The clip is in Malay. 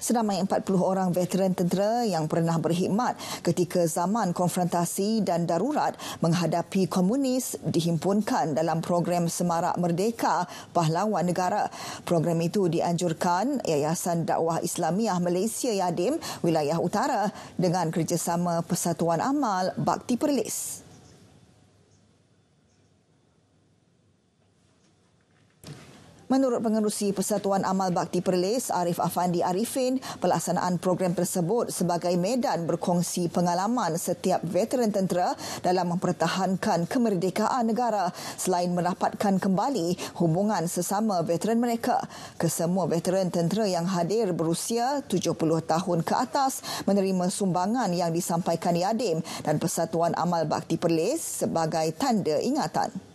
senamai 40 orang veteran tentera yang pernah berkhidmat ketika zaman konfrontasi dan darurat menghadapi komunis dihimpunkan dalam program Semarak Merdeka Pahlawan Negara. Program itu dianjurkan Yayasan Dakwah Islamiah Malaysia Yadim Wilayah Utara dengan kerjasama Persatuan Amal Bakti Perlis. Menurut pengerusi Persatuan Amal Bakti Perlis Arif Afandi Arifin, pelaksanaan program tersebut sebagai medan berkongsi pengalaman setiap veteran tentera dalam mempertahankan kemerdekaan negara selain mendapatkan kembali hubungan sesama veteran mereka. Kesemua veteran tentera yang hadir berusia 70 tahun ke atas menerima sumbangan yang disampaikan Yadim dan Persatuan Amal Bakti Perlis sebagai tanda ingatan.